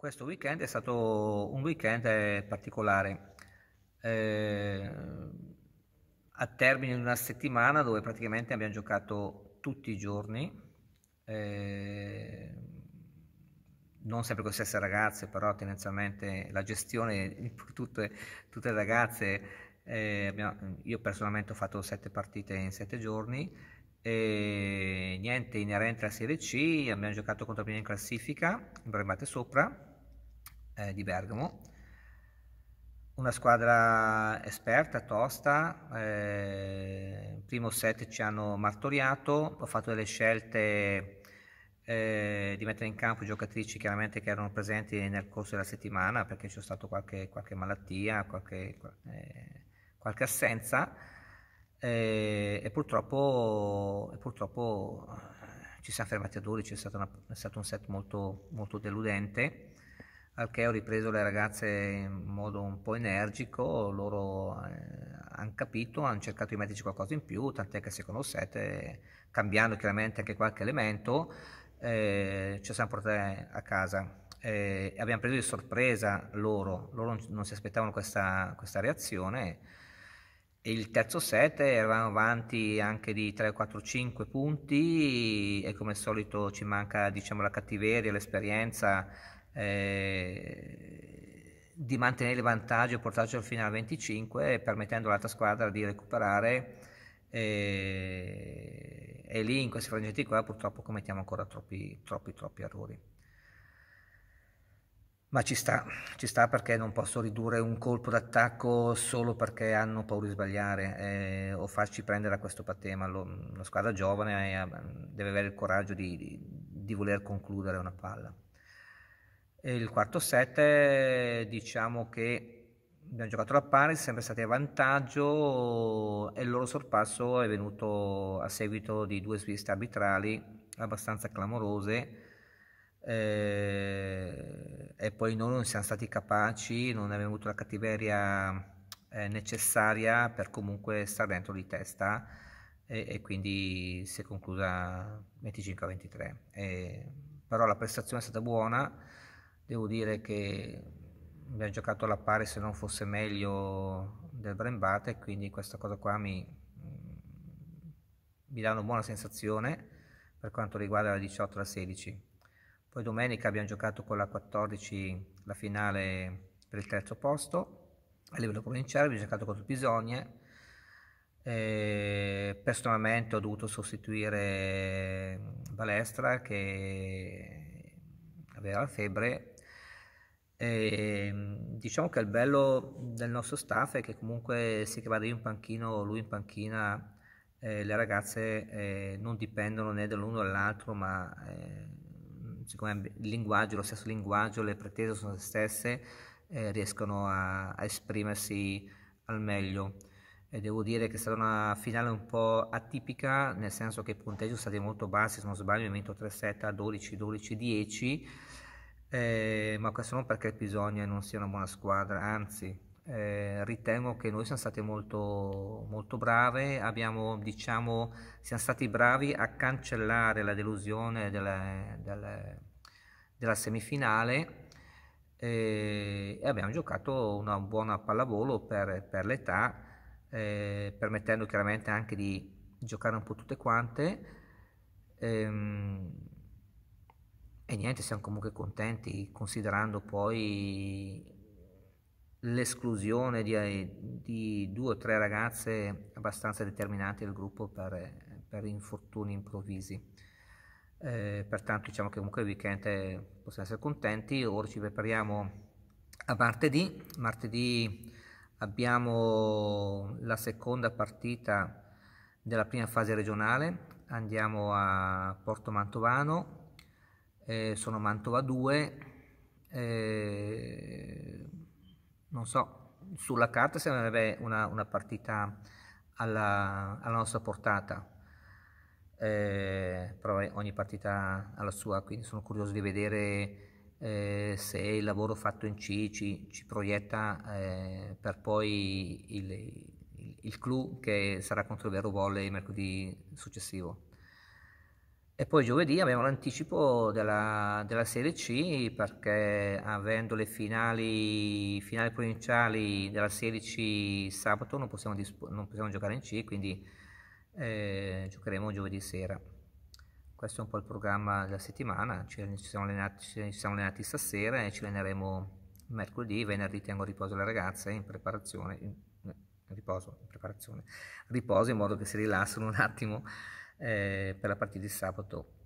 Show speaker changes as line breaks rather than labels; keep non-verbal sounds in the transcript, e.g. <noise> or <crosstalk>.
Questo weekend è stato un weekend eh, particolare. Eh, a termine di una settimana dove praticamente abbiamo giocato tutti i giorni, eh, non sempre con le stesse ragazze, però tendenzialmente la gestione di <laughs> tutte, tutte le ragazze, eh, abbiamo, io personalmente ho fatto sette partite in sette giorni, e niente, inerente alla Serie C, abbiamo giocato contro la prima in classifica, Bremate Sopra, eh, di Bergamo. Una squadra esperta, tosta, eh, primo set ci hanno martoriato, ho fatto delle scelte eh, di mettere in campo giocatrici chiaramente che erano presenti nel corso della settimana perché c'è stata qualche, qualche, malattia, qualche, eh, qualche assenza e, e, purtroppo, e purtroppo, eh, ci siamo fermati a 12, è stato, una, è stato un set molto, molto deludente al che ho ripreso le ragazze in modo un po' energico, loro eh, hanno capito, hanno cercato di metterci qualcosa in più, tant'è che secondo set, eh, cambiando chiaramente anche qualche elemento, eh, ci siamo portati a casa. abbiamo preso di sorpresa loro, loro non si aspettavano questa, questa reazione e il terzo set eravamo avanti anche di 3, 4, 5 punti e come al solito ci manca diciamo, la cattiveria, l'esperienza eh, di mantenere il vantaggio e portarcelo fino alla 25 permettendo all'altra squadra di recuperare e, eh, e lì in questi frangenti qua purtroppo commettiamo ancora troppi, troppi, troppi errori. Ma ci sta, ci sta perché non posso ridurre un colpo d'attacco solo perché hanno paura di sbagliare eh, o farci prendere a questo patema. Lo, una squadra giovane eh, deve avere il coraggio di, di, di, voler concludere una palla. E il quarto set, diciamo che abbiamo giocato la pari, siamo stati a vantaggio e il loro sorpasso è venuto a seguito di due sviste arbitrali abbastanza clamorose eh, e poi noi non siamo stati capaci, non abbiamo avuto la cattiveria eh, necessaria per comunque stare dentro di testa e, e quindi si è conclusa 25-23. E, però la prestazione è stata buona, devo dire che abbiamo giocato alla pari se non fosse meglio del Brembate, quindi questa cosa qua mi, mi dà una buona sensazione per quanto riguarda la 18 16. Poi domenica abbiamo giocato con la 14 la finale per il terzo posto a livello provinciale, abbiamo giocato contro Bisogne. Eh, personalmente ho dovuto sostituire Balestra che aveva la febbre. E diciamo che il bello del nostro staff è che comunque sia che vada io in panchino o lui in panchina, eh, le ragazze eh, non dipendono né dall'uno dall'altro, ma eh, siccome il linguaggio, lo stesso linguaggio, le pretese sono le stesse, eh, riescono a, a, esprimersi al meglio. E devo dire che è stata una finale un po' atipica, nel senso che i punteggi sono stati molto bassi, se non sbaglio, mi metto 3-7 a 12-12-10, eh, ma questo non perché il Bisogna non sia una buona squadra, anzi, eh, ritengo che noi siamo stati molto, molto brave, abbiamo, diciamo, siamo stati bravi a cancellare la delusione delle, delle, della semifinale eh, e abbiamo giocato una buona pallavolo per, per l'età, eh, permettendo chiaramente anche di giocare un po' tutte quante. Ehm, e niente, siamo comunque contenti considerando poi l'esclusione di, eh, di, due o tre ragazze abbastanza determinanti del gruppo per, eh, per infortuni improvvisi. Eh, pertanto diciamo che comunque il weekend eh, possiamo essere contenti, ora ci prepariamo a martedì, martedì abbiamo la seconda partita della prima fase regionale, andiamo a Porto Mantovano, eh, sono Mantova 2, eh, non so, sulla carta sembrerebbe una, una partita alla, alla, nostra portata, eh, però ogni partita ha la sua, quindi sono curioso di vedere eh, se il lavoro fatto in C ci, ci proietta eh, per poi il, il, il, clou che sarà contro il Vero Volley mercoledì successivo. E poi giovedì abbiamo l'anticipo della, della, Serie C perché avendo le finali, finali provinciali della Serie C sabato non possiamo, non possiamo giocare in C, quindi eh, giocheremo giovedì sera. Questo è un po' il programma della settimana, ci, ci, siamo, allenati, ci siamo allenati stasera e ci alleneremo mercoledì, venerdì tengo riposo le ragazze in preparazione, in, riposo, in preparazione, riposo in modo che si rilassano un attimo eh, per la partita di sabato